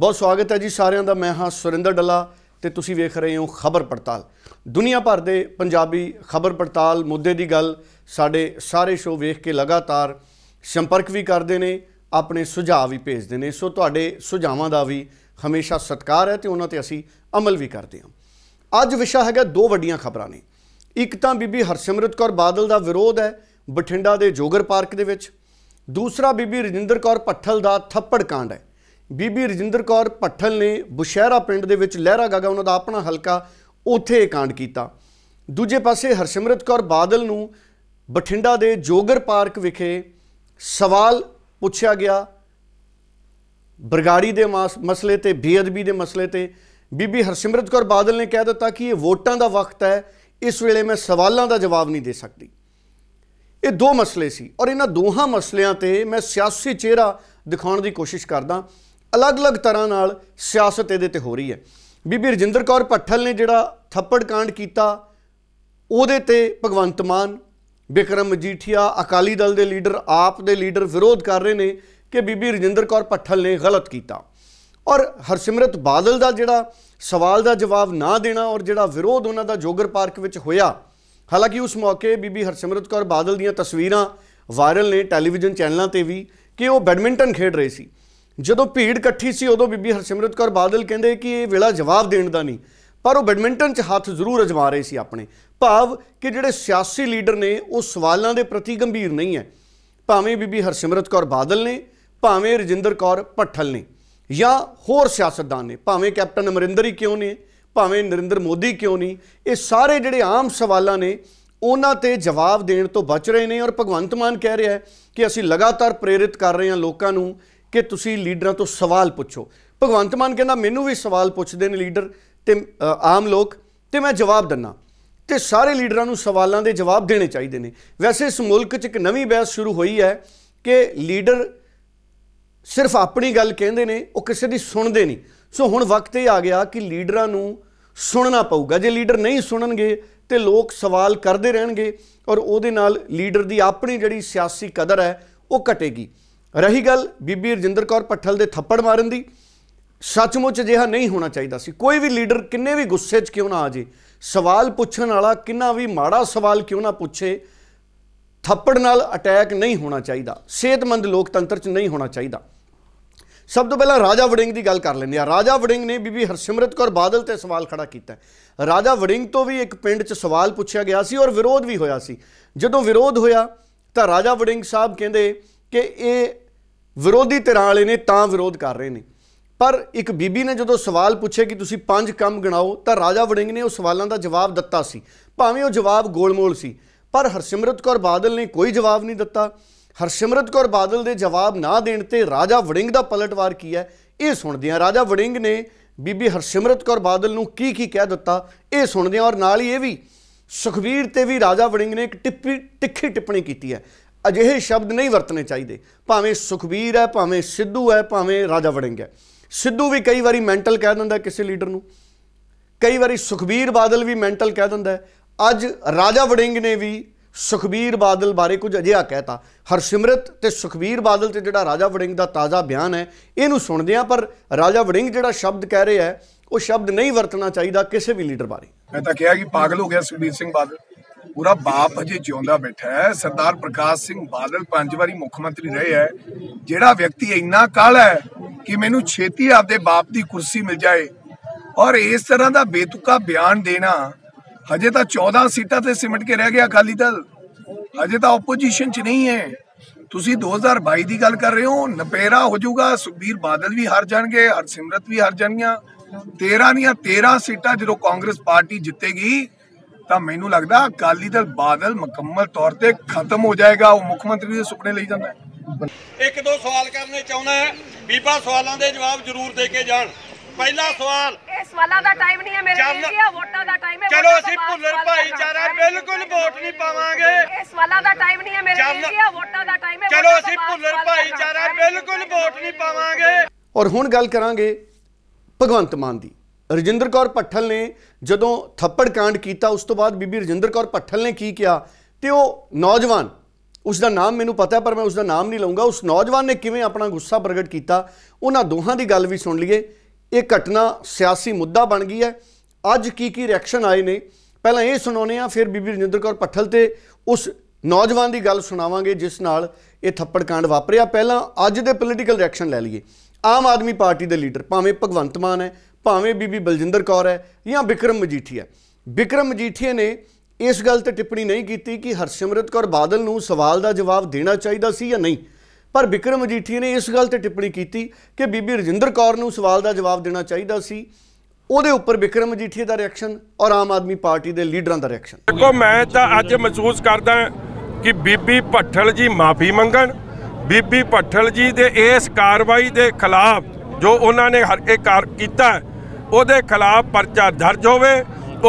ਬਹੁਤ ਸਵਾਗਤ ਹੈ ਜੀ ਸਾਰਿਆਂ ਦਾ ਮੈਂ ਹਾਂ ਸੁਰਿੰਦਰ ਡੱਲਾ ਤੇ ਤੁਸੀਂ ਵੇਖ ਰਹੇ ਹੋ ਖਬਰ ਪੜਤਾਲ ਦੁਨੀਆ ਭਰ ਦੇ ਪੰਜਾਬੀ ਖਬਰ ਪੜਤਾਲ ਮੁੱਦੇ ਦੀ ਗੱਲ ਸਾਡੇ ਸਾਰੇ ਸ਼ੋਅ ਵੇਖ ਕੇ ਲਗਾਤਾਰ ਸੰਪਰਕ ਵੀ ਕਰਦੇ ਨੇ ਆਪਣੇ ਸੁਝਾਅ ਵੀ ਭੇਜਦੇ ਨੇ ਸੋ ਤੁਹਾਡੇ ਸੁਝਾਵਾਂ ਦਾ ਵੀ ਹਮੇਸ਼ਾ ਸਤਿਕਾਰ ਹੈ ਤੇ ਉਹਨਾਂ ਤੇ ਅਸੀਂ ਅਮਲ ਵੀ ਕਰਦੇ ਹਾਂ ਅੱਜ ਵਿਸ਼ਾ ਹੈਗਾ ਦੋ ਵੱਡੀਆਂ ਖਬਰਾਂ ਨੇ ਇੱਕ ਤਾਂ ਬੀਬੀ ਹਰਸਿਮਰਤ ਕੌਰ ਬਾਦਲ ਦਾ ਵਿਰੋਧ ਹੈ ਬਠਿੰਡਾ ਦੇ ਜੋਗਰ ਪਾਰਕ ਦੇ ਵਿੱਚ ਦੂਸਰਾ ਬੀਬੀ ਰਜਿੰਦਰ ਕੌਰ ਪੱਠਲ ਦਾ ਥੱਪੜ ਕਾਂਡ ਹੈ ਬੀਬੀ ਰਜਿੰਦਰ ਕੌਰ ਪੱਠਲ ਨੇ ਬੁਸ਼ਹਿਰਾ ਪਿੰਡ ਦੇ ਵਿੱਚ ਲਹਿਰਾ ਗਾਗਾ ਉਹਨਾਂ ਦਾ ਆਪਣਾ ਹਲਕਾ ਉੱਥੇ ਕਾਂਡ ਕੀਤਾ ਦੂਜੇ ਪਾਸੇ ਹਰਸਿਮਰਤ ਕੌਰ ਬਾਦਲ ਨੂੰ ਬਠਿੰਡਾ ਦੇ ਜੋਗਰ ਪਾਰਕ ਵਿਖੇ ਸਵਾਲ ਪੁੱਛਿਆ ਗਿਆ ਬਰਗਾੜੀ ਦੇ ਮਸਲੇ ਤੇ ਬੇਅਦਬੀ ਦੇ ਮਸਲੇ ਤੇ ਬੀਬੀ ਹਰਸਿਮਰਤ ਕੌਰ ਬਾਦਲ ਨੇ ਕਹਿ ਦਿੱਤਾ ਕਿ ਇਹ ਵੋਟਾਂ ਦਾ ਵਕਤ ਹੈ ਇਸ ਵੇਲੇ ਮੈਂ ਸਵਾਲਾਂ ਦਾ ਜਵਾਬ ਨਹੀਂ ਦੇ ਸਕਦੀ ਇਹ ਦੋ ਮਸਲੇ ਸੀ ਔਰ ਇਹਨਾਂ ਦੋਹਾਂ ਮਸਲਿਆਂ ਤੇ ਮੈਂ ਸਿਆਸੀ ਚਿਹਰਾ ਦਿਖਾਉਣ ਦੀ ਕੋਸ਼ਿਸ਼ ਕਰਦਾ ਅਲੱਗ-ਅਲੱਗ ਤਰ੍ਹਾਂ ਨਾਲ ਸਿਆਸਤ ਇਹਦੇ ਤੇ ਹੋ ਰਹੀ ਹੈ ਬੀਬੀ ਰਜਿੰਦਰ ਕੌਰ ਪੱਠਲ ਨੇ ਜਿਹੜਾ ਥੱਪੜ ਕਾਂਡ ਕੀਤਾ ਉਹਦੇ ਤੇ ਭਗਵੰਤ ਮਾਨ ਬਿਕਰਮ ਜੀਠੀਆ ਅਕਾਲੀ ਦਲ ਦੇ ਲੀਡਰ ਆਪ ਦੇ ਲੀਡਰ ਵਿਰੋਧ ਕਰ ਰਹੇ ਨੇ ਕਿ ਬੀਬੀ ਰਜਿੰਦਰ ਕੌਰ ਪੱਠਲ ਨੇ ਗਲਤ ਕੀਤਾ ਔਰ ਹਰਸਿਮਰਤ ਬਾਦਲ ਦਾ ਜਿਹੜਾ ਸਵਾਲ ਦਾ ਜਵਾਬ ਨਾ ਦੇਣਾ ਔਰ ਜਿਹੜਾ ਵਿਰੋਧ ਉਹਨਾਂ ਦਾ ਜੋਗਰ ਪਾਰਕ ਵਿੱਚ ਹੋਇਆ ਹਾਲਾਂਕਿ ਉਸ ਮੌਕੇ ਬੀਬੀ ਹਰਸਿਮਰਤ ਕੌਰ ਬਾਦਲ ਦੀਆਂ ਤਸਵੀਰਾਂ ਵਾਇਰਲ ਨੇ ਟੈਲੀਵਿਜ਼ਨ ਚੈਨਲਾਂ ਤੇ ਵੀ ਕਿ ਉਹ ਬੈਡਮਿੰਟਨ ਖੇਡ ਰਹੀ ਸੀ ਜਦੋਂ ਭੀੜ ਇਕੱਠੀ ਸੀ ਉਦੋਂ ਬੀਬੀ ਹਰਸਿਮਰਤ ਕੌਰ ਬਾਦਲ ਕਹਿੰਦੇ ਕਿ ਇਹ ਵੇਲਾ ਜਵਾਬ ਦੇਣ ਦਾ ਨਹੀਂ ਪਰ ਉਹ ਬੈਡਮਿੰਟਨ 'ਚ ਹੱਥ ਜ਼ਰੂਰ ਅਜਮਾ ਰਹੇ ਸੀ ਆਪਣੇ ਭਾਵ ਕਿ ਜਿਹੜੇ ਸਿਆਸੀ ਲੀਡਰ ਨੇ ਉਹ ਸਵਾਲਾਂ ਦੇ ਪ੍ਰਤੀ ਗੰਭੀਰ ਨਹੀਂ ਹੈ ਭਾਵੇਂ ਬੀਬੀ ਹਰਸਿਮਰਤ ਕੌਰ ਬਾਦਲ ਨੇ ਭਾਵੇਂ ਰਜਿੰਦਰ ਕੌਰ ਪੱਠਲ ਨੇ ਜਾਂ ਹੋਰ ਸਿਆਸਤਦਾਨ ਨੇ ਭਾਵੇਂ ਕੈਪਟਨ ਅਮਰਿੰਦਰ ਹੀ ਕਿਉਂ ਨੇ ਭਾਵੇਂ ਨਰਿੰਦਰ ਮੋਦੀ ਕਿਉਂ ਨਹੀਂ ਇਹ ਸਾਰੇ ਜਿਹੜੇ ਆਮ ਸਵਾਲਾਂ ਨੇ ਉਹਨਾਂ ਤੇ ਜਵਾਬ ਦੇਣ ਤੋਂ ਬਚ ਰਹੇ ਨੇ ਔਰ ਭਗਵੰਤ ਮਾਨ ਕਹਿ ਰਿਹਾ ਹੈ ਕਿ ਅਸੀਂ ਲਗਾਤਾਰ ਪ੍ਰੇਰਿਤ ਕਰ ਰਹੇ ਹਾਂ ਲੋਕਾਂ ਨੂੰ ਕਿ ਤੁਸੀਂ ਲੀਡਰਾਂ ਤੋਂ ਸਵਾਲ ਪੁੱਛੋ ਭਗਵੰਤ ਮਾਨ ਕਹਿੰਦਾ ਮੈਨੂੰ ਵੀ ਸਵਾਲ ਪੁੱਛਦੇ ਨੇ ਲੀਡਰ ਤੇ ਆਮ ਲੋਕ ਤੇ ਮੈਂ ਜਵਾਬ ਦਿੰਨਾ ਤੇ ਸਾਰੇ ਲੀਡਰਾਂ ਨੂੰ ਸਵਾਲਾਂ ਦੇ ਜਵਾਬ ਦੇਣੇ ਚਾਹੀਦੇ ਨੇ ਵੈਸੇ ਇਸ ਮੁਲਕ 'ਚ ਇੱਕ ਨਵੀਂ ਬਹਿਸ ਸ਼ੁਰੂ ਹੋਈ ਹੈ ਕਿ ਲੀਡਰ ਸਿਰਫ ਆਪਣੀ ਗੱਲ ਕਹਿੰਦੇ ਨੇ ਉਹ ਕਿਸੇ ਦੀ ਸੁਣਦੇ ਨਹੀਂ ਸੋ ਹੁਣ ਵਕਤ ਇਹ ਆ ਗਿਆ ਕਿ ਲੀਡਰਾਂ ਨੂੰ ਸੁਣਨਾ ਪਊਗਾ ਜੇ ਲੀਡਰ ਨਹੀਂ ਸੁਣਨਗੇ ਤੇ ਲੋਕ ਸਵਾਲ ਕਰਦੇ ਰਹਿਣਗੇ ਔਰ ਉਹਦੇ ਨਾਲ ਲੀਡਰ ਦੀ ਆਪਣੀ ਜਿਹੜੀ ਸਿਆਸੀ ਕਦਰ ਹੈ ਉਹ ਘਟੇਗੀ ਰਹੀ ਗੱਲ ਬੀਬੀ ਰਜਿੰਦਰ ਕੌਰ ਪੱਠਲ ਦੇ ਥੱਪੜ ਮਾਰਨ ਦੀ ਸੱਚਮੁੱਚ ਜਿਹਾ ਨਹੀਂ ਹੋਣਾ ਚਾਹੀਦਾ ਸੀ ਕੋਈ ਵੀ ਲੀਡਰ ਕਿੰਨੇ ਵੀ ਗੁੱਸੇ 'ਚ ਕਿਉਂ ਨਾ ਆ ਜੇ ਸਵਾਲ ਪੁੱਛਣ ਵਾਲਾ ਕਿੰਨਾ ਵੀ ਮਾੜਾ ਸਵਾਲ ਕਿਉਂ ਨਾ ਪੁੱਛੇ ਥੱਪੜ ਨਾਲ ਅਟੈਕ ਨਹੀਂ ਹੋਣਾ ਚਾਹੀਦਾ ਸਿਹਤਮੰਦ ਲੋਕਤੰਤਰ 'ਚ ਨਹੀਂ ਹੋਣਾ ਚਾਹੀਦਾ ਸਭ ਤੋਂ ਪਹਿਲਾਂ ਰਾਜਾ ਵੜਿੰਗ ਦੀ ਗੱਲ ਕਰ ਲੈਂਦੇ ਆ ਰਾਜਾ ਵੜਿੰਗ ਨੇ ਬੀਬੀ ਹਰਸਿਮਰਤ ਕੌਰ ਬਾਦਲ ਤੇ ਸਵਾਲ ਖੜਾ ਕੀਤਾ ਰਾਜਾ ਵੜਿੰਗ ਤੋਂ ਵੀ ਇੱਕ ਪਿੰਡ 'ਚ ਸਵਾਲ ਪੁੱਛਿਆ ਗਿਆ ਸੀ ਔਰ ਵਿਰੋਧ ਵੀ ਹੋਇਆ ਸੀ ਜਦੋਂ ਵਿਰੋਧ ਹੋਇਆ ਤਾਂ ਰਾਜਾ ਵੜਿੰਗ ਸਾਹਿਬ ਕਹਿੰਦੇ ਕਿ ਇਹ ਵਿਰੋਧੀ ਧਿਰਾਂ ਵਾਲੇ ਨੇ ਤਾਂ ਵਿਰੋਧ ਕਰ ਰਹੇ ਨੇ ਪਰ ਇੱਕ ਬੀਬੀ ਨੇ ਜਦੋਂ ਸਵਾਲ ਪੁੱਛੇ ਕਿ ਤੁਸੀਂ ਪੰਜ ਕੰਮ ਗਿਣਾਓ ਤਾਂ ਰਾਜਾ ਵੜਿੰਗ ਨੇ ਉਹ ਸਵਾਲਾਂ ਦਾ ਜਵਾਬ ਦਿੱਤਾ ਸੀ ਭਾਵੇਂ ਉਹ ਜਵਾਬ ਗੋਲਮੋਲ ਸੀ ਪਰ ਹਰਸਿਮਰਤ ਕੌਰ ਬਾਦਲ ਨੇ ਕੋਈ ਜਵਾਬ ਨਹੀਂ ਦਿੱਤਾ ਹਰਸਿਮਰਤ ਕੌਰ ਬਾਦਲ ਦੇ ਜਵਾਬ ਨਾ ਦੇਣ ਤੇ ਰਾਜਾ ਵੜਿੰਗ ਦਾ ਪਲਟਵਾਰ ਕੀ ਹੈ ਇਹ ਸੁਣਦੇ ਆ ਰਾਜਾ ਵੜਿੰਗ ਨੇ ਬੀਬੀ ਹਰਸਿਮਰਤ ਕੌਰ ਬਾਦਲ ਨੂੰ ਕੀ ਕੀ ਕਹਿ ਦਿੱਤਾ ਇਹ ਸੁਣਦੇ ਆ ਔਰ ਨਾਲ ਹੀ ਇਹ ਵੀ ਸੁਖਵੀਰ ਤੇ ਵੀ ਰਾਜਾ ਵੜਿੰਗ ਨੇ ਇੱਕ ਟਿੱਪੀ ਤਿੱਖੀ ਟਿੱਪਣੀ ਕੀਤੀ ਹੈ ਅਜਿਹੇ ਸ਼ਬਦ ਨਹੀਂ ਵਰਤਨੇ ਚਾਹੀਦੇ ਭਾਵੇਂ ਸੁਖਬੀਰ ਹੈ ਭਾਵੇਂ ਸਿੱਧੂ ਹੈ ਭਾਵੇਂ ਰਾਜਾ ਵੜਿੰਗ ਹੈ ਸਿੱਧੂ ਵੀ ਕਈ ਵਾਰੀ ਮੈਂਟਲ ਕਹਿ ਦਿੰਦਾ ਕਿਸੇ ਲੀਡਰ ਨੂੰ ਕਈ ਵਾਰੀ ਸੁਖਬੀਰ ਬਾਦਲ ਵੀ ਮੈਂਟਲ ਕਹਿ ਦਿੰਦਾ ਅੱਜ ਰਾਜਾ ਵੜਿੰਗ ਨੇ ਵੀ ਸੁਖਬੀਰ ਬਾਦਲ ਬਾਰੇ ਕੁਝ ਅਜਿਹਾ ਕਹਿਤਾ ਹਰਸਿਮਰਤ ਤੇ ਸੁਖਬੀਰ ਬਾਦਲ ਤੇ ਜਿਹੜਾ ਰਾਜਾ ਵੜਿੰਗ ਦਾ ਤਾਜ਼ਾ ਬਿਆਨ ਹੈ ਇਹਨੂੰ ਸੁਣਦੇ ਆ ਪਰ ਰਾਜਾ ਵੜਿੰਗ ਜਿਹੜਾ ਸ਼ਬਦ ਕਹਿ ਰਿਹਾ ਹੈ ਉਹ ਸ਼ਬਦ ਨਹੀਂ ਵਰਤਣਾ ਚਾਹੀਦਾ ਕਿਸੇ ਵੀ ਲੀਡਰ ਬਾਰੇ ਮੈਂ ਤਾਂ ਕਿਹਾ ਕਿ ਪਾਗਲ ਹੋ ਗਿਆ ਸੁਖਬੀਰ ਸਿੰਘ ਬਾਦਲ ਪੂਰਾ ਬਾਪ ਅਜੇ ਜਿਉਂਦਾ ਬੈਠਾ ਹੈ ਸਰਦਾਰ ਪ੍ਰਕਾਸ਼ ਸਿੰਘ ਬਾਦਲ ਪੰਜ ਵਾਰੀ ਮੁੱਖ ਮੰਤਰੀ ਰਹੇ ਹੈ ਜਿਹੜਾ ਵਿਅਕਤੀ ਇੰਨਾ ਕਾਲਾ ਹੈ ਕਿ ਮੈਨੂੰ ਛੇਤੀ ਆਪਦੇ ਬਾਪ ਦੀ ਕੁਰਸੀ ਮਿਲ ਜਾਏ ਔਰ ਇਸ ਤਰ੍ਹਾਂ ਦਾ ਬੇਤੁਕਾ ਬਿਆਨ ਦੇਣਾ ਹਜੇ ਤਾਂ 14 ਸੀਟਾਂ ਤੇ ਸਿਮਟ ਕੇ ਰਹਿ ਗਿਆ ਖਾਲੀ ਦਲ ਹਜੇ ਤਾਂ ਆਪੋਜੀਸ਼ਨ 'ਚ ਨਹੀਂ ਹੈ ਤੁਸੀਂ 2022 ਦੀ ਗੱਲ ਕਰ ਰਹੇ ਹੋ ਨਪੇਰਾ ਹੋ ਜਾਊਗਾ ਸੁਖਬੀਰ ਬਾਦਲ ਵੀ ਹਾਰ ਜਾਣਗੇ ਸਿਮਰਤ ਵੀ ਹਾਰ ਜਾਣਗੀਆਂ 13 ਦੀਆਂ 13 ਸੀਟਾਂ ਜਦੋਂ ਕਾਂਗਰਸ ਪਾਰਟੀ ਜਿੱਤੇਗੀ ਤਾਂ ਮੈਨੂੰ ਲੱਗਦਾ ਅਕਾਲੀ ਦਲ ਬਾਦਲ ਮੁਕੰਮਲ ਤੌਰ ਤੇ ਖਤਮ ਹੋ ਜਾਏਗਾ ਉਹ ਮੁੱਖ ਮੰਤਰੀ ਦੇ ਸੁਪਨੇ ਲਈ ਜਾਂਦਾ ਇੱਕ ਦੋ ਸਵਾਲ ਕਰਨੇ ਚਾਹੁੰਦਾ ਹੈ ਬੀਬਾ ਸਵਾਲਾਂ ਦੇ ਜਵਾਬ ਜ਼ਰੂਰ ਦੇ ਕੇ ਜਾਣ ਪਹਿਲਾ ਸਵਾਲ ਇਹ ਸਵਾਲਾਂ ਦਾ ਟਾਈਮ ਨਹੀਂ ਹੈ ਮੇਰੇ ਲਈ ਵੋਟਾਂ ਦਾ ਟਾਈਮ ਹੈ ਚਲੋ ਅਸੀਂ ਭੁੱਲਰ ਭਾਈਚਾਰਾ ਬਿਲਕੁਲ ਵੋਟ ਨਹੀਂ ਪਾਵਾਂਗੇ ਇਹ ਸਵਾਲਾਂ ਦਾ ਟਾਈਮ ਨਹੀਂ ਹੈ ਮੇਰੇ ਲਈ ਵੋਟਾਂ ਦਾ ਟਾਈਮ ਹੈ ਚਲੋ ਅਸੀਂ ਭੁੱਲਰ ਭਾਈਚਾਰਾ ਬਿਲਕੁਲ ਵੋਟ ਨਹੀਂ ਪਾਵਾਂਗੇ ਔਰ ਹੁਣ ਗੱਲ ਕਰਾਂਗੇ ਭਗਵੰਤ ਮਾਨ ਦੀ ਰਜਿੰਦਰ ਕੌਰ ਪੱਠਲ ਨੇ ਜਦੋਂ ਥੱਪੜ ਕਾਂਡ ਕੀਤਾ ਉਸ ਤੋਂ ਬਾਅਦ ਬੀਬੀ ਰਜਿੰਦਰ ਕੌਰ ਪੱਠਲ ਨੇ ਕੀ ਕਿਹਾ ਤੇ ਉਹ ਨੌਜਵਾਨ ਉਸ ਦਾ ਨਾਮ ਮੈਨੂੰ ਪਤਾ ਪਰ ਮੈਂ ਉਸ ਦਾ ਨਾਮ ਨਹੀਂ ਲਵਾਂਗਾ ਉਸ ਨੌਜਵਾਨ ਨੇ ਕਿਵੇਂ ਆਪਣਾ ਗੁੱਸਾ ਪ੍ਰਗਟ ਕੀਤਾ ਉਹਨਾਂ ਦੋਹਾਂ ਦੀ ਗੱਲ ਵੀ ਸੁਣ ਲਈਏ ਇਹ ਘਟਨਾ ਸਿਆਸੀ ਮੁੱਦਾ ਬਣ ਗਈ ਹੈ ਅੱਜ ਕੀ ਕੀ ਰਿਐਕਸ਼ਨ ਆਏ ਨੇ ਪਹਿਲਾਂ ਇਹ ਸੁਣਾਉਨੇ ਆ ਫਿਰ ਬੀਬੀ ਰਜਿੰਦਰ ਕੌਰ ਪੱਠਲ ਤੇ ਉਸ ਨੌਜਵਾਨ ਦੀ ਗੱਲ ਸੁਣਾਵਾਂਗੇ ਜਿਸ ਨਾਲ ਇਹ ਥੱਪੜ ਕਾਂਡ ਵਾਪਰਿਆ ਪਹਿਲਾਂ ਅੱਜ ਦੇ ਪੋਲੀਟੀਕਲ ਰਿਐਕਸ਼ਨ ਲੈ ਲਈਏ ਆਮ ਆਦਮੀ ਪਾਰਟੀ ਦੇ ਲੀਡਰ ਭਾਵੇਂ ਭਗਵੰਤ ਮਾਨ ਹੈ ਭਾਵੇਂ ਬੀਬੀ ਬਲਜਿੰਦਰ ਕੌਰ ਹੈ ਜਾਂ ਵਿਕਰਮ ਮਜੀਠੀਆ ਵਿਕਰਮ ਮਜੀਠੀਆ ਨੇ ਇਸ ਗੱਲ ਤੇ ਟਿੱਪਣੀ ਨਹੀਂ ਕੀਤੀ ਕਿ ਹਰਸ਼ਮਰਤ ਕੌਰ ਬਾਦਲ ਨੂੰ ਸਵਾਲ ਦਾ ਜਵਾਬ ਦੇਣਾ ਚਾਹੀਦਾ ਸੀ ਜਾਂ ਨਹੀਂ ਪਰ ਵਿਕਰਮ ਮਜੀਠੀਆ ਨੇ ਇਸ ਗੱਲ ਤੇ ਟਿੱਪਣੀ ਕੀਤੀ ਕਿ ਬੀਬੀ ਰਜਿੰਦਰ ਕੌਰ ਨੂੰ ਸਵਾਲ ਦਾ ਜਵਾਬ ਦੇਣਾ ਚਾਹੀਦਾ ਸੀ ਉਹਦੇ ਉੱਪਰ ਵਿਕਰਮ ਮਜੀਠੀਆ ਦਾ ਰਿਐਕਸ਼ਨ ਔਰ ਆਮ ਆਦਮੀ ਪਾਰਟੀ ਦੇ ਲੀਡਰਾਂ ਦਾ ਰਿਐਕਸ਼ਨ ਦੇਖੋ ਮੈਂ ਤਾਂ ਅੱਜ ਮਹਿਸੂਸ ਕਰਦਾ ਕਿ ਬੀਬੀ ਭੱਠਲ ਜੀ ਮਾਫੀ ਮੰਗਣ ਬੀਬੀ ਭੱਠਲ ਜੀ ਦੇ ਇਸ ਕਾਰਵਾਈ ਦੇ ਖਿਲਾਫ ਜੋ ਉਹਨਾਂ ਨੇ ਹਰ ਇੱਕ ਕਾਰ ਕੀਤਾ ਉਹਦੇ ਖਿਲਾਫ ਪਰਚਾ ਦਰਜ ਹੋਵੇ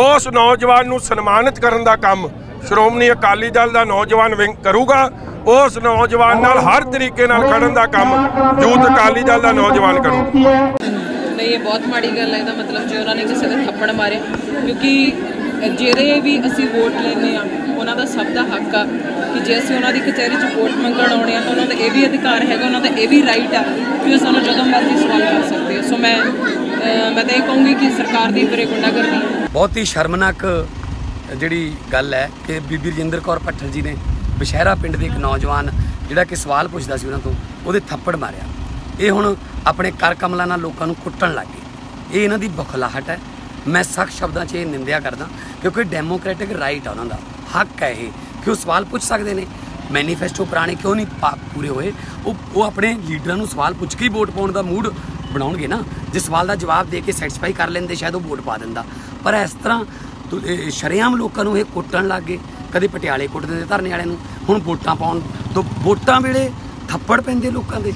ਉਸ ਨੌਜਵਾਨ ਨੂੰ ਸਨਮਾਨਿਤ ਕਰਨ ਦਾ ਕੰਮ ਸ਼੍ਰੋਮਣੀ ਅਕਾਲੀ ਦਲ ਦਾ ਨੌਜਵਾਨ ਵਿੰਗ ਕਰੂਗਾ ਉਸ ਨੌਜਵਾਨ ਨਾਲ ਹਰ ਤਰੀਕੇ ਨਾਲ ਖੜਨ ਦਾ ਕੰਮ ਜੂਤ ਅਕਾਲੀ ਦਲ ਦਾ ਨੌਜਵਾਨ ਕਰੂਗਾ ਨਹੀਂ ਇਹ ਬਹੁਤ ਮਾੜੀ ਗੱਲ ਹੈ ਇਹਦਾ ਮਤਲਬ ਜੇ ਉਹਨਾਂ ਨੇ ਕਿਸੇ ਦੇ ਥੱਪੜ ਮਾਰੇ ਕਿਉਂਕਿ ਜਿਹੜੇ ਵੀ ਅਸੀਂ ਵੋਟ ਲੈਨੇ ਆ ਉਹਨਾਂ ਦਾ ਸਭ ਦਾ ਹੱਕ ਆ ਕਿ ਜੇ ਅਸੀਂ ਉਹਨਾਂ ਦੀ ਕਚਹਿਰੀ 'ਚ ਵੋਟ ਮੰਗਣ ਆਉਣੇ ਆ ਤਾਂ ਉਹਨਾਂ ਦਾ ਇਹ ਵੀ ਅਧਿਕਾਰ ਹੈਗਾ ਉਹਨਾਂ ਦਾ ਇਹ ਵੀ ਰਾਈਟ ਆ ਕਿ ਉਹ ਸਾਨੂੰ ਜਦੋਂ ਮਰਜ਼ੀ ਸਵਾਲ ਕਰ ਸਕਦੇ ਆ ਸੋ ਮੈਂ ਮੈਂ ਤਾਂ ਇਹ ਕਹੂੰਗੀ ਕਿ ਸਰਕਾਰ ਦੀ ਬਰੇ ਗੁੰਡਾਗਰਦੀ ਬਹੁਤ ਹੀ ਸ਼ਰਮਨਾਕ ਜਿਹੜੀ ਗੱਲ ਹੈ ਕਿ ਬੀਬੀ ਰਜਿੰਦਰ ਕੌਰ ਪੱਠਲ ਜੀ ਨੇ ਬਸ਼ਹਿਰਾ ਪਿੰਡ ਦੇ ਇੱਕ ਨੌਜਵਾਨ ਜਿਹੜਾ ਕਿ ਸਵਾਲ ਪੁੱਛਦਾ ਸੀ ਉਹਨਾਂ ਤੋਂ ਉਹਦੇ ਥੱਪੜ ਮਾਰਿਆ ਇਹ ਹੁਣ ਆਪਣੇ ਕਰ ਕਮਲਾਂ ਨਾਲ ਲੋਕਾਂ ਨੂੰ ਕੁੱਟਣ ਲੱਗ ਗਏ ਇਹ ਇਹਨਾਂ ਦੀ ਬਖਲਾਹਟ ਹੈ ਮੈਂ ਸਖਤ ਸ਼ਬਦਾਂ 'ਚ ਇਹ ਨਿੰਦਿਆ ਕਰਦਾ ਕਿਉਂਕਿ ਡੈਮੋਕ੍ਰੈਟਿਕ ਰਾਈਟ ਆ ਉਹਨਾਂ ਦਾ ਹੱਕ ਹੈ ਇਹ ਕਿ ਉਹ ਸਵਾਲ ਪੁੱਛ ਸਕਦੇ ਨੇ ਮੈਨੀਫੈਸਟੋ ਪੁਰਾਣੇ ਕਿਉਂ ਨਹੀਂ ਪੂਰੇ ਹੋਏ ਉਹ ਉਹ ਆਪਣੇ ਲੀਡਰਾਂ ਨੂੰ ਸਵਾਲ ਪੁੱਛ ਕੇ ਹੀ ਵੋਟ ਪਾਉਣ ਦਾ ਮੂਡ ਬਣਾਉਣਗੇ ਨਾ ਜਿਸ ਸਵਾਲ ਦਾ ਜਵਾਬ ਦੇ ਕੇ ਸੈਟੀਸਫਾਈ ਕਰ ਲੈਂਦੇ ਸ਼ਾਇਦ ਉਹ ਵੋਟ ਪਾ ਦਿੰਦਾ ਪਰ ਇਸ ਤਰ੍ਹਾਂ ਸ਼ਰਿਆਮ ਲੋਕਾਂ ਨੂੰ ਇਹ ਕੁੱਟਣ ਲੱਗੇ ਕਦੇ ਪਟਿਆਲੇ ਕੁੱਟਦੇ ਧਰਨੇ ਵਾਲਿਆਂ ਨੂੰ ਹੁਣ ਵੋਟਾਂ ਪਾਉਣ ਤੋਂ ਵੋਟਾਂ ਵੇਲੇ ਥੱਪੜ ਪੈਂਦੇ ਲੋਕਾਂ ਦੇ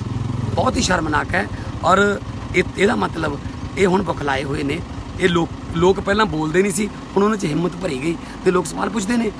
ਬਹੁਤ ਹੀ ਸ਼ਰਮਨਾਕ ਹੈ ਔਰ ਇਹਦਾ ਮਤਲਬ ਇਹ ਹੁਣ ਬਖਲਾਏ ਹੋਏ ਨੇ ਇਹ ਲੋਕ ਲੋਕ ਪਹਿਲਾਂ ਬੋਲਦੇ ਨਹੀਂ ਸੀ ਹੁਣ ਉਹਨਾਂ 'ਚ ਹਿੰਮਤ ਭਰੀ ਗਈ ਤੇ ਲੋਕ ਸਵਾਲ ਪੁੱਛਦੇ ਨੇ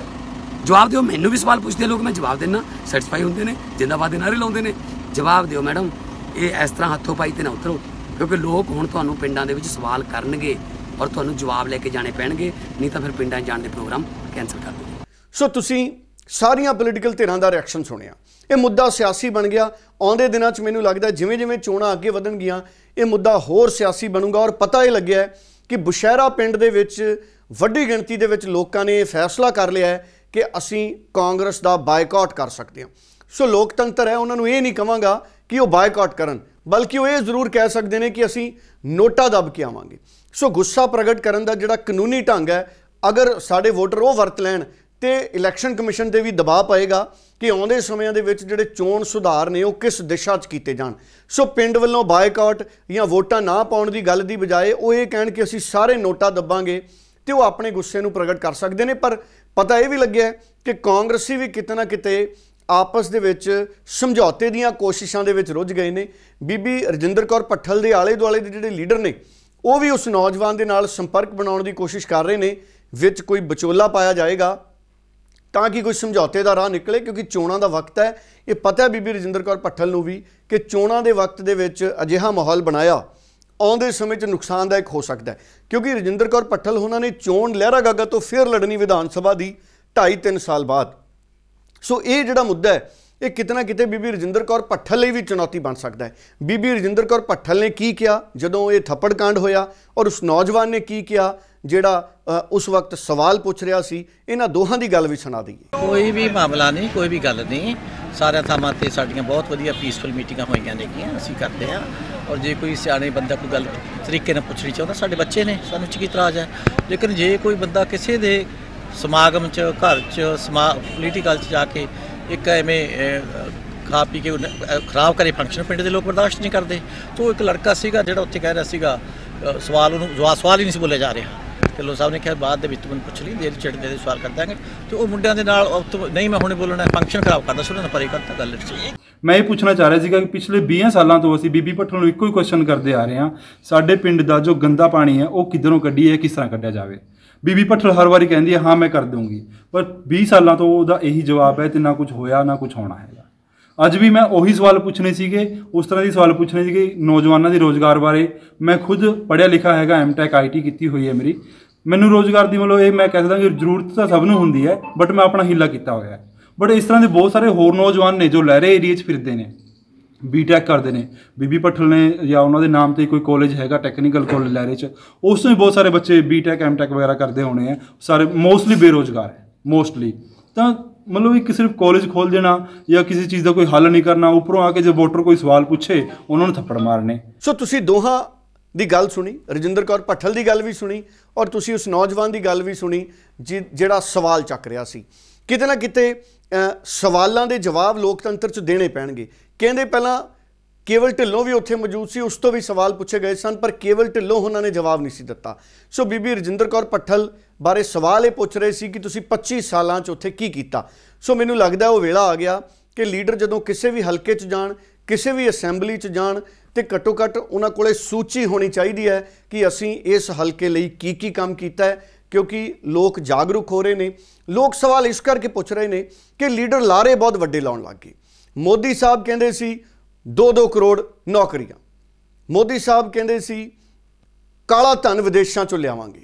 ਜਵਾਬ ਦਿਓ ਮੈਨੂੰ ਵੀ ਸਵਾਲ ਪੁੱਛਦੇ ਲੋਕ ਮੈਂ ਜਵਾਬ ਦਿੰਨਾ ਸੈਟੀਸਫਾਈ ਹੁੰਦੇ ਨੇ ਜਿੰਦਾਬਾਦ ਦੇ ਨਾਰੇ ਲਾਉਂਦੇ ਨੇ ਜਵਾਬ ਦਿਓ ਮੈਡਮ ਇਹ ਇਸ ਤਰ੍ਹਾਂ ਹੱਥੋਂ ਪਾਈ ਤੇ ਨਾ ਉਤਰੋ ਕਿਉਂਕਿ ਲੋਕ ਹੁਣ ਤੁਹਾਨੂੰ ਪਿੰਡਾਂ ਦੇ ਵਿੱਚ ਸਵਾਲ ਕਰਨਗੇ ਔਰ ਤੁਹਾਨੂੰ ਜਵਾਬ ਲੈ ਕੇ ਜਾਣੇ ਪੈਣਗੇ ਨਹੀਂ ਤਾਂ ਫਿਰ ਪਿੰਡਾਂ ਜਾਣ ਦੇ ਪ੍ਰੋਗਰਾਮ ਕੈਨਸਲ ਕਰ ਦੋ ਸੋ ਤੁਸੀਂ ਸਾਰੀਆਂ ਪੋਲੀਟੀਕਲ ਧਿਰਾਂ ਦਾ ਰਿਐਕਸ਼ਨ ਸੁਣਿਆ ਇਹ ਮੁੱਦਾ ਸਿਆਸੀ ਬਣ ਗਿਆ ਆਉਂਦੇ ਦਿਨਾਂ 'ਚ ਮੈਨੂੰ ਲੱਗਦਾ ਜਿਵੇਂ-ਜਿਵੇਂ ਚੋਣਾਂ ਅੱਗੇ ਵਧਣਗੀਆਂ ਇਹ ਮੁੱਦਾ ਹੋਰ ਸਿਆਸੀ ਬਣੂਗਾ ਔਰ ਪਤਾ ਇਹ ਲੱਗਿਆ ਕਿ ਬੁਸ਼ਹਿਰਾ ਪਿੰਡ ਦੇ ਵਿੱਚ ਵੱਡੀ ਗਿਣਤੀ ਦੇ ਵਿੱਚ ਲੋਕਾਂ ਨੇ ਇਹ ਫੈਸਲਾ ਕਰ ਲਿਆ ਹੈ ਕਿ ਅਸੀਂ ਕਾਂਗਰਸ ਦਾ ਬਾਈਕਾਟ ਕਰ ਸਕਦੇ ਹਾਂ ਸੋ ਲੋਕਤੰਤਰ ਹੈ ਉਹਨਾਂ ਨੂੰ ਇਹ ਨਹੀਂ ਕਵਾਂਗਾ ਕਿ ਉਹ ਬਾਈਕਾਟ ਕਰਨ ਬਲਕਿ ਉਹ ਇਹ ਜ਼ਰੂਰ ਕਹਿ ਸਕਦੇ ਨੇ ਕਿ ਅਸੀਂ ਨੋਟਾ ਦਬ ਕੇ ਆਵਾਂਗੇ ਸੋ ਗੁੱਸਾ ਪ੍ਰਗਟ ਕਰਨ ਦਾ ਜਿਹੜਾ ਕਾਨੂੰਨੀ ਢੰਗ ਹੈ ਅਗਰ ਸਾਡੇ ਵੋਟਰ ਉਹ ਵਰਤ ਲੈਣ ਤੇ ਇਲੈਕਸ਼ਨ ਕਮਿਸ਼ਨ ਤੇ ਵੀ ਦਬਾਅ ਪਏਗਾ ਕਿ ਆਉਂਦੇ ਸਮਿਆਂ ਦੇ ਵਿੱਚ ਜਿਹੜੇ ਚੋਣ ਸੁਧਾਰ ਨੇ ਉਹ ਕਿਸ ਦਿਸ਼ਾ 'ਚ ਕੀਤੇ ਜਾਣ ਸੋ ਪਿੰਡ ਵੱਲੋਂ ਬਾਈਕਾਟ ਜਾਂ ਵੋਟਾਂ ਨਾ ਪਾਉਣ ਦੀ ਗੱਲ ਦੀ ਬਜਾਏ ਉਹ ਇਹ ਕਹਿਣ ਕਿ ਅਸੀਂ ਸਾਰੇ ਨੋਟਾ ਦਬਾਂਗੇ ਤੇ ਉਹ ਆਪਣੇ ਗੁੱਸੇ ਨੂੰ ਪ੍ਰਗਟ ਕਰ ਸਕਦੇ ਨੇ ਪਰ ਪਤਾ ਇਹ ਵੀ ਲੱਗਿਆ ਕਿ ਕਾਂਗਰਸੀ ਵੀ ਕਿਤਨਾ ਕਿਤੇ ਆਪਸ ਦੇ ਵਿੱਚ ਸਮਝੌਤੇ ਦੀਆਂ ਕੋਸ਼ਿਸ਼ਾਂ ਦੇ ਵਿੱਚ ਰੁੱਝ ਗਏ ਨੇ ਬੀਬੀ ਰਜਿੰਦਰ ਕੌਰ ਪੱਠਲ ਦੇ ਆਲੇ ਦੁਆਲੇ ਦੇ ਜਿਹੜੇ ਲੀਡਰ ਨੇ ਉਹ ਵੀ ਉਸ ਨੌਜਵਾਨ ਦੇ ਨਾਲ ਸੰਪਰਕ ਬਣਾਉਣ ਦੀ ਕੋਸ਼ਿਸ਼ ਕਰ ਰਹੇ ਨੇ ਵਿੱਚ ਕੋਈ ਵਿਚੋਲਾ ਪਾਇਆ ਜਾਏਗਾ ਤਾਂ ਕਿ ਕੋਈ ਸਮਝੌਤੇ ਦਾ ਰਾਹ ਨਿਕਲੇ ਕਿਉਂਕਿ ਚੋਣਾਂ ਦਾ ਵਕਤ ਹੈ ਇਹ ਪਤਾ ਬੀਬੀ ਰਜਿੰਦਰ ਕੌਰ ਪੱਠਲ ਨੂੰ ਵੀ ਕਿ ਚੋਣਾਂ ਦੇ ਵਕਤ ਦੇ ਵਿੱਚ ਅਜਿਹਾ ਮਾਹੌਲ ਬਣਾਇਆ ਆਉਂਦੇ ਸਮੇਂ 'ਚ ਨੁਕਸਾਨਦਾਇਕ ਹੋ ਸਕਦਾ ਹੈ ਕਿਉਂਕਿ ਰਜਿੰਦਰ ਕੌਰ ਪੱਠਲ ਉਹਨਾਂ ਨੇ ਚੋਣ ਲਹਿਰਾਗਾਗਾ ਤੋਂ ਫੇਰ ਲੜਨੀ ਵਿਧਾਨ ਸਭਾ ਦੀ 2.5 3 ਸਾਲ ਬਾਅਦ ਸੋ ਇਹ ਜਿਹੜਾ ਮੁੱਦਾ ਹੈ ਇਹ ਕਿਤਨਾ ਕਿਤੇ ਬੀਬੀ ਰਜਿੰਦਰ ਕੌਰ ਪੱਠਲ ਲਈ ਵੀ ਚੁਣੌਤੀ ਬਣ ਸਕਦਾ ਹੈ ਬੀਬੀ ਰਜਿੰਦਰ ਕੌਰ ਪੱਠਲ ਨੇ ਕੀ ਕਿਹਾ ਜਦੋਂ ਇਹ ਥੱਪੜ ਕਾਂਡ ਹੋਇਆ ਔਰ ਉਸ ਨੌਜਵਾਨ ਨੇ ਕੀ ਕਿਹਾ ਜਿਹੜਾ ਉਸ ਵਕਤ ਸਵਾਲ ਪੁੱਛ ਰਿਹਾ ਸੀ ਇਹਨਾਂ ਦੋਹਾਂ ਦੀ ਗੱਲ ਵੀ ਸੁਣਾ ਦਈਏ ਕੋਈ ਵੀ ਮਾਮਲਾ ਨਹੀਂ ਕੋਈ ਵੀ ਗੱਲ ਨਹੀਂ ਸਾਰਿਆਂ ਥਾਵਾਂ ਤੇ ਸਾਡੀਆਂ ਬਹੁਤ ਵਧੀਆ ਪੀਸਫੁਲ ਮੀਟਿੰਗਾਂ ਹੋਈਆਂ ਨੇਗੀਆਂ ਅਸੀਂ ਕਰਦੇ ਆ ਔਰ ਜੇ ਕੋਈ ਸਿਆਣੇ ਬੰਦਾ ਕੋਈ ਗੱਲ ਤਰੀਕੇ ਨਾਲ ਪੁੱਛਣੀ ਚਾਹੁੰਦਾ ਸਾਡੇ ਬੱਚੇ ਨੇ ਸਾਨੂੰ ਚ ਹੈ ਲੇਕਿਨ ਜੇ ਕੋਈ ਬੰਦਾ ਕਿਸੇ ਦੇ ਸਮਾਗਮ 'ਚ ਘਰ 'ਚ ਸਮਾ ਪੋਲੀਟੀਕਲ 'ਚ ਜਾ ਕੇ ਇੱਕ ਐਵੇਂ ਖਾ ਪੀ ਕੇ ਖਰਾਬ ਕਰੇ ਫੰਕਸ਼ਨ ਪਿੰਡ ਦੇ ਲੋਕ ਬਰਦਾਸ਼ਤ ਨਹੀਂ ਕਰਦੇ ਤੋਂ ਇੱਕ ਲੜਕਾ ਸੀਗਾ ਜਿਹੜਾ ਉੱਥੇ ਕਹਿ ਰਿਹਾ ਸੀਗਾ ਸਵਾਲ ਉਹਨੂੰ ਜਵਾਬ ਸਵਾਲ ਹੀ ਨਹੀਂ ਸੀ ਬੋਲੇ ਜਾ ਰਿਹਾ ਢਿੱਲੋਂ ਸਾਹਿਬ ਨੇ ਕਿਹਾ ਬਾਅਦ ਦੇ ਵਿੱਚ ਮੈਨੂੰ ਪੁੱਛ ਲਈ ਦੇਰ ਚੜਦੇ ਦੇ ਸਵਾਲ ਕਰ ਦਾਂਗੇ ਤੇ ਉਹ ਮੁੰਡਿਆਂ ਦੇ ਨਾਲ ਨਹੀਂ ਮੈਂ ਹੁਣੇ ਬੋਲਣਾ ਫੰਕਸ਼ਨ ਖਰਾਬ ਕਰਦਾ ਸੁਣਨ ਪਰੇ ਕਰਤਾ ਗੱਲ ਸੀ ਮੈਂ ਇਹ ਪੁੱਛਣਾ ਚਾਹ ਰਿਹਾ ਸੀਗਾ ਕਿ ਪਿਛਲੇ 20 ਸਾਲਾਂ ਤੋਂ ਅਸੀਂ ਬੀਬੀ ਭੱਠਲ ਨੂੰ ਇੱਕੋ ਹੀ ਕੁਐਸਚਨ ਕਰਦੇ ਆ ਰਹੇ ਹਾਂ ਸਾਡੇ ਪਿੰਡ ਦਾ ਜੋ ਗੰਦਾ ਪਾਣੀ ਹੈ ਉਹ ਕਿੱਧਰੋਂ ਕੱਢੀਏ ਕਿਸ ਤਰ੍ਹਾਂ ਕੱਢਿਆ ਜਾਵੇ ਬੀਬੀ ਭੱਠਲ ਹਰ ਵਾਰੀ ਕਹਿੰਦੀ ਹੈ ਹਾਂ ਮੈਂ ਕਰ ਦਊਂਗੀ ਪਰ 20 ਸਾਲਾਂ ਤੋਂ ਉਹਦਾ ਇਹੀ ਜਵਾਬ ਹੈ ਤੇ ਨਾ ਕੁਝ ਹੋਇਆ ਨਾ ਕੁਝ ਹੋਣਾ ਹੈਗਾ ਅੱਜ ਵੀ ਮੈਂ ਉਹੀ ਸਵਾਲ ਪੁੱਛਣੇ ਸੀਗੇ ਉਸ ਤਰ੍ਹਾਂ ਦੀ ਸਵਾਲ ਪੁੱਛਣੇ ਸੀਗੇ ਨੌਜਵਾਨਾਂ ਦੇ ਰੋਜ਼ਗਾਰ ਬਾਰੇ ਮੈਂ ਖੁਦ ਪੜਿਆ ਲਿਖਿਆ ਹੈਗਾ ਐਮਟੈਕ ਆਈਟੀ ਕੀਤੀ ਹੋਈ ਹੈ ਮੇਰੀ ਮੈਨੂੰ ਰੋਜ਼ਗਾਰ ਦੀ ਮਤਲਬ ਇਹ ਮੈਂ ਕਹਿ ਸਕਦਾ ਕਿ ਜ਼ਰੂਰਤ ਤਾਂ ਸਭ ਨੂੰ ਹੁੰਦੀ ਹੈ ਬਟ ਮੈਂ ਆਪਣਾ ਹੀਲਾ ਕੀਤਾ ਹੋਇਆ ਹੈ ਬਟ ਇਸ ਤਰ੍ਹਾਂ ਦੇ ਬਹੁਤ ਸਾਰੇ ਹੋਰ ਨੌਜਵਾਨ ਨੇ ਜੋ ਲਹਿਰੇ ਏਰੀਆ 'ਚ ਫਿਰਦੇ ਨੇ ਬੀਟੈਕ ਕਰਦੇ ਨੇ ਬੀਬੀ ਪੱਠਲ ਨੇ ਜਾਂ ਉਹਨਾਂ ਦੇ ਨਾਮ ਤੇ ਕੋਈ ਕਾਲਜ ਹੈਗਾ ਟੈਕਨੀਕਲ ਕਾਲਜ ਲੈਰੇ ਚ ਉਸ ਤੋਂ ਵੀ ਬਹੁਤ ਸਾਰੇ ਬੱਚੇ ਬੀਟੈਕ ਐਮਟੈਕ ਵਗੈਰਾ ਕਰਦੇ ਹੋਣੇ ਆ ਸਾਰੇ ਮੋਸਟਲੀ ਬੇਰੋਜ਼ਗਾਰ ਹੈ ਮੋਸਟਲੀ ਤਾਂ ਮਤਲਬ ਇੱਕ ਸਿਰਫ ਕਾਲਜ ਖੋਲ ਦੇਣਾ ਜਾਂ ਕਿਸੇ ਚੀਜ਼ ਦਾ ਕੋਈ ਹੱਲ ਨਹੀਂ ਕਰਨਾ ਉੱਪਰੋਂ ਆ ਕੇ ਜੇ ਵੋਟਰ ਕੋਈ ਸਵਾਲ ਪੁੱਛੇ ਉਹਨਾਂ ਨੂੰ ਥੱਪੜ ਮਾਰਨੇ ਸੋ ਤੁਸੀਂ ਦੋਹਾਂ ਦੀ ਗੱਲ ਸੁਣੀ ਰਜਿੰਦਰ ਕੌਰ ਪੱਠਲ ਦੀ ਗੱਲ ਵੀ ਸੁਣੀ ਔਰ ਤੁਸੀਂ ਉਸ ਨੌਜਵਾਨ ਦੀ ਗੱਲ ਵੀ ਸੁਣੀ ਜਿਹੜਾ ਸਵਾਲ ਚੱਕ ਰਿਹਾ ਸੀ ਕਿਤੇ ਨਾ ਕਿਤੇ ਸਵਾਲਾਂ ਦੇ ਜਵਾਬ ਲੋਕਤੰਤਰ 'ਚ ਦੇਣੇ ਪੈਣਗੇ ਕਹਿੰਦੇ ਪਹਿਲਾਂ ਕੇਵਲ ਢਿੱਲੋਂ ਵੀ ਉੱਥੇ ਮੌਜੂਦ ਸੀ ਉਸ ਤੋਂ ਵੀ ਸਵਾਲ ਪੁੱਛੇ ਗਏ ਸਨ ਪਰ ਕੇਵਲ ਢਿੱਲੋਂ ਉਹਨਾਂ ਨੇ ਜਵਾਬ ਨਹੀਂ ਸੀ ਦਿੱਤਾ ਸੋ ਬੀਬੀ ਰਜਿੰਦਰ ਕੌਰ ਪੱਠਲ ਬਾਰੇ ਸਵਾਲ ਇਹ ਪੁੱਛ ਰਹੇ ਸੀ ਕਿ ਤੁਸੀਂ 25 ਸਾਲਾਂ 'ਚ ਉੱਥੇ ਕੀ ਕੀਤਾ ਸੋ ਮੈਨੂੰ ਲੱਗਦਾ ਉਹ ਵੇਲਾ ਆ ਗਿਆ ਕਿ ਲੀਡਰ ਜਦੋਂ ਕਿਸੇ ਵੀ ਹਲਕੇ 'ਚ ਜਾਣ ਕਿਸੇ ਵੀ ਅਸੈਂਬਲੀ 'ਚ ਜਾਣ ਤੇ ਘੱਟੋ ਘੱਟ ਉਹਨਾਂ ਕੋਲੇ ਸੂਚੀ ਹੋਣੀ ਚਾਹੀਦੀ ਹੈ ਕਿ ਅਸੀਂ ਇਸ ਹਲਕੇ ਲਈ ਕੀ ਕੀ ਕੰਮ ਕੀਤਾ ਹੈ ਕਿਉਂਕਿ ਲੋਕ ਜਾਗਰੂਕ ਹੋ ਰਹੇ ਨੇ ਲੋਕ ਸਵਾਲ ਇਸ ਕਰਕੇ ਪੁੱਛ ਰਹੇ ਨੇ ਕਿ ਲੀਡਰ ਲਾਰੇ ਬਹੁਤ ਵੱਡੇ ਲਾਉਣ ਲੱਗ ਗਏ ਮੋਦੀ ਸਾਹਿਬ ਕਹਿੰਦੇ ਸੀ 2-2 ਕਰੋੜ ਨੌਕਰੀਆਂ ਮੋਦੀ ਸਾਹਿਬ ਕਹਿੰਦੇ ਸੀ ਕਾਲਾ ਧਨ ਵਿਦੇਸ਼ਾਂ ਚੋਂ ਲਿਆਵਾਂਗੇ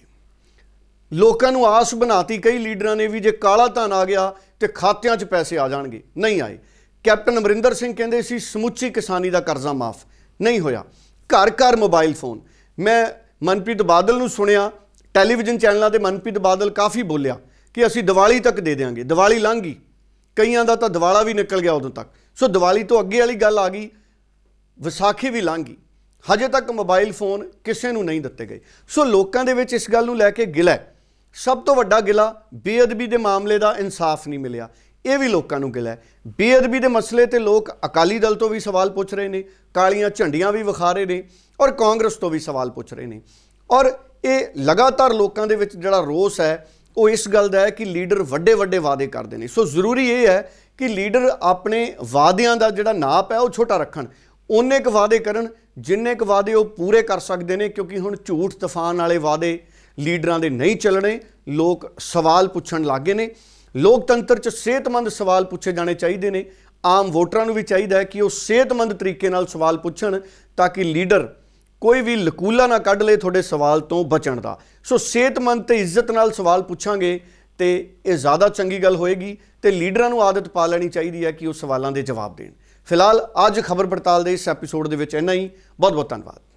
ਲੋਕਾਂ ਨੂੰ ਆਸ ਬਣਾਤੀ ਕਈ ਲੀਡਰਾਂ ਨੇ ਵੀ ਜੇ ਕਾਲਾ ਧਨ ਆ ਗਿਆ ਤੇ ਖਾਤਿਆਂ 'ਚ ਪੈਸੇ ਆ ਜਾਣਗੇ ਨਹੀਂ ਆਏ ਕੈਪਟਨ ਅਮਰਿੰਦਰ ਸਿੰਘ ਕਹਿੰਦੇ ਸੀ ਸਮੁੱਚੀ ਕਿਸਾਨੀ ਦਾ ਕਰਜ਼ਾ ਮਾਫ ਨਹੀਂ ਹੋਇਆ ਘਰ ਘਰ ਮੋਬਾਈਲ ਫੋਨ ਮੈਂ ਮਨਪ੍ਰੀਤ ਬਾਦਲ ਨੂੰ ਸੁਣਿਆ ਟੈਲੀਵਿਜ਼ਨ ਚੈਨਲਾਂ ਤੇ ਮਨਪ੍ਰੀਤ ਬਾਦਲ ਕਾਫੀ ਬੋਲਿਆ ਕਿ ਅਸੀਂ ਦੀਵਾਲੀ ਤੱਕ ਦੇ ਦੇਾਂਗੇ ਦੀਵਾਲੀ ਲੰਘ ਗਈ ਕਈਆਂ ਦਾ ਤਾਂ ਦਿਵਾਲਾ ਵੀ ਨਿਕਲ ਗਿਆ ਉਦੋਂ ਤੱਕ ਸੋ ਦਿਵਾਲੀ ਤੋਂ ਅੱਗੇ ਵਾਲੀ ਗੱਲ ਆ ਗਈ ਵਿਸਾਖੀ ਵੀ ਲੰਘ ਗਈ ਹਜੇ ਤੱਕ ਮੋਬਾਈਲ ਫੋਨ ਕਿਸੇ ਨੂੰ ਨਹੀਂ ਦਿੱਤੇ ਗਏ ਸੋ ਲੋਕਾਂ ਦੇ ਵਿੱਚ ਇਸ ਗੱਲ ਨੂੰ ਲੈ ਕੇ ਗਿਲਾ ਹੈ ਸਭ ਤੋਂ ਵੱਡਾ ਗਿਲਾ ਬੇਅਦਬੀ ਦੇ ਮਾਮਲੇ ਦਾ ਇਨਸਾਫ ਨਹੀਂ ਮਿਲਿਆ ਇਹ ਵੀ ਲੋਕਾਂ ਨੂੰ ਗਿਲਾ ਹੈ ਬੇਅਦਬੀ ਦੇ ਮਸਲੇ ਤੇ ਲੋਕ ਅਕਾਲੀ ਦਲ ਤੋਂ ਵੀ ਸਵਾਲ ਪੁੱਛ ਰਹੇ ਨੇ ਕਾਲੀਆਂ ਝੰਡੀਆਂ ਵੀ ਵਿਖਾ ਰਹੇ ਨੇ ਔਰ ਕਾਂਗਰਸ ਤੋਂ ਵੀ ਸਵਾਲ ਪੁੱਛ ਰਹੇ ਨੇ ਔਰ ਇਹ ਲਗਾਤਾਰ ਲੋਕਾਂ ਦੇ ਵਿੱਚ ਜਿਹੜਾ ਰੋਸ ਹੈ ਉਹ ਇਸ ਗੱਲ ਦਾ ਹੈ ਕਿ ਲੀਡਰ ਵੱਡੇ ਵੱਡੇ ਵਾਅਦੇ ਕਰਦੇ ਨੇ ਸੋ ਜ਼ਰੂਰੀ ਇਹ ਹੈ ਕਿ ਲੀਡਰ ਆਪਣੇ ਵਾਅਦਿਆਂ ਦਾ ਜਿਹੜਾ ਨਾਪ ਹੈ ਉਹ ਛੋਟਾ ਰੱਖਣ ਉਹਨੇ ਕ ਵਾਅਦੇ ਕਰਨ ਜਿੰਨੇ ਕੁ ਵਾਅਦੇ ਉਹ ਪੂਰੇ ਕਰ ਸਕਦੇ ਨੇ ਕਿਉਂਕਿ ਹੁਣ ਝੂਠ ਤੂਫਾਨ ਵਾਲੇ ਵਾਅਦੇ ਲੀਡਰਾਂ ਦੇ ਨਹੀਂ ਚੱਲਣੇ ਲੋਕ ਸਵਾਲ ਪੁੱਛਣ ਲੱਗੇ ਨੇ ਲੋਕਤੰਤਰ 'ਚ ਸਿਹਤਮੰਦ ਸਵਾਲ ਪੁੱਛੇ ਜਾਣੇ ਚਾਹੀਦੇ ਨੇ ਆਮ ਵੋਟਰਾਂ ਨੂੰ ਵੀ ਚਾਹੀਦਾ ਹੈ ਕਿ ਉਹ ਸਿਹਤਮੰਦ ਤਰੀਕੇ ਨਾਲ ਸਵਾਲ ਪੁੱਛਣ ਤਾਂ ਕਿ ਲੀਡਰ ਕੋਈ ਵੀ ਲਕੂਲਾ ਨਾ ਕੱਢ ਲੇ ਤੁਹਾਡੇ ਸਵਾਲ ਤੋਂ ਬਚਣ ਦਾ ਸੋ ਸਿਹਤਮੰਦ ਤੇ ਇੱਜ਼ਤ ਨਾਲ ਸਵਾਲ ਪੁੱਛਾਂਗੇ ਤੇ ਇਹ ਜ਼ਿਆਦਾ ਚੰਗੀ ਗੱਲ ਹੋਏਗੀ ਤੇ ਲੀਡਰਾਂ ਨੂੰ ਆਦਤ ਪਾ ਲੈਣੀ ਚਾਹੀਦੀ ਹੈ ਕਿ ਉਹ ਸਵਾਲਾਂ ਦੇ ਜਵਾਬ ਦੇਣ ਫਿਲਹਾਲ ਅੱਜ ਖਬਰ ਪੜਤਾਲ ਦੇ ਇਸ ਐਪੀਸੋਡ ਦੇ ਵਿੱਚ ਇੰਨਾ ਹੀ ਬਹੁਤ ਬਹੁਤ ਧੰਨਵਾਦ